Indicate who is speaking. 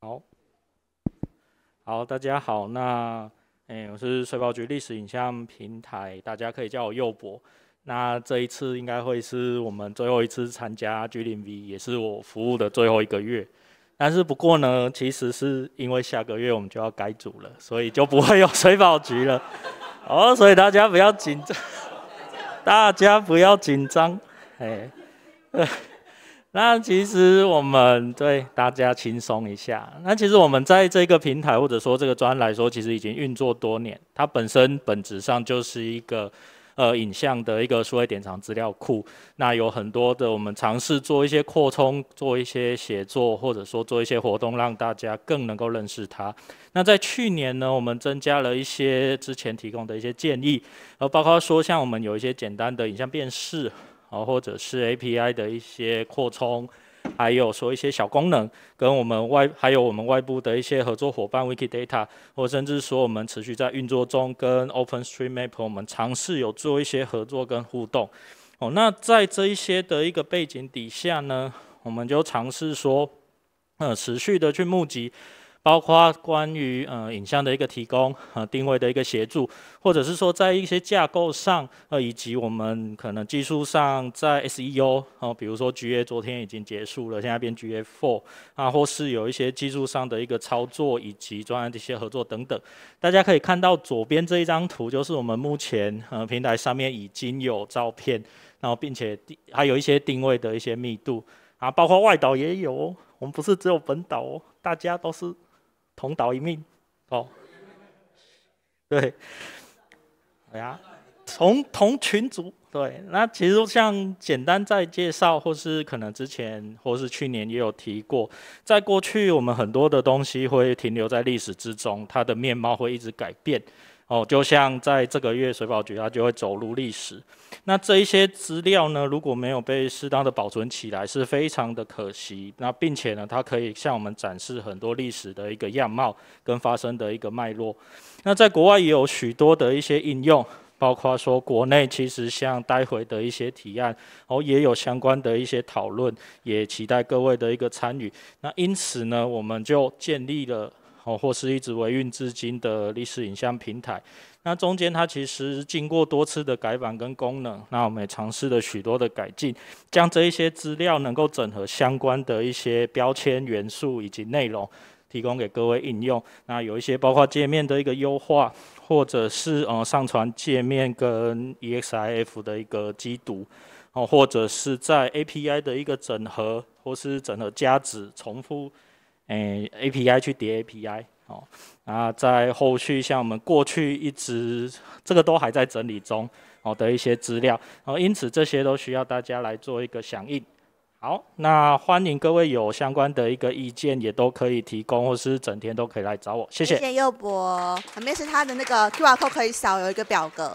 Speaker 1: 好好，大家好，那哎，我是水保局历史影像平台，大家可以叫我佑博。那这一次应该会是我们最后一次参加 G 零 V，也是我服务的最后一个月。但是不过呢，其实是因为下个月我们就要改组了，所以就不会有水保局了。哦，所以大家不要紧张，大家不要紧张，哎。那其实我们对大家轻松一下。那其实我们在这个平台或者说这个专来说，其实已经运作多年。它本身本质上就是一个呃影像的一个数位典藏资料库。那有很多的我们尝试做一些扩充，做一些写作，或者说做一些活动，让大家更能够认识它。那在去年呢，我们增加了一些之前提供的一些建议，然后包括说像我们有一些简单的影像辨识。然或者是 API 的一些扩充，还有说一些小功能，跟我们外还有我们外部的一些合作伙伴 Wikidata，或甚至说我们持续在运作中，跟 OpenStreetMap 我们尝试有做一些合作跟互动。哦，那在这一些的一个背景底下呢，我们就尝试说，呃，持续的去募集。包括关于呃影像的一个提供，呃定位的一个协助，或者是说在一些架构上，呃以及我们可能技术上在 SEO，哦比如说 GA 昨天已经结束了，现在变 GA4，啊或是有一些技术上的一个操作，以及专案一些合作等等。大家可以看到左边这一张图，就是我们目前呃平台上面已经有照片，然后并且还有一些定位的一些密度啊，包括外岛也有，我们不是只有本岛哦，大家都是。同岛一命，哦，对，哎呀，同同群族，对，那其实像简单在介绍，或是可能之前或是去年也有提过，在过去我们很多的东西会停留在历史之中，它的面貌会一直改变。哦，就像在这个月水保局，它就会走入历史。那这一些资料呢，如果没有被适当的保存起来，是非常的可惜。那并且呢，它可以向我们展示很多历史的一个样貌跟发生的一个脉络。那在国外也有许多的一些应用，包括说国内其实像待会的一些提案，然后也有相关的一些讨论，也期待各位的一个参与。那因此呢，我们就建立了。哦，或是一直维运至今的历史影像平台，那中间它其实经过多次的改版跟功能，那我们也尝试了许多的改进，将这一些资料能够整合相关的一些标签元素以及内容，提供给各位应用。那有一些包括界面的一个优化，或者是呃上传界面跟 EXIF 的一个机读，哦，或者是在 API 的一个整合，或是整合价值重复。哎，API 去叠 API 哦，然在后续像我们过去一直这个都还在整理中哦的一些资料，哦，因此这些都需要大家来做一个响应。好，那欢迎各位有相关的一个意见也都可以提供，或是整天都可以来找我，谢谢。谢谢佑博，旁边是他的那个 Q R Code 可以扫有一个表格。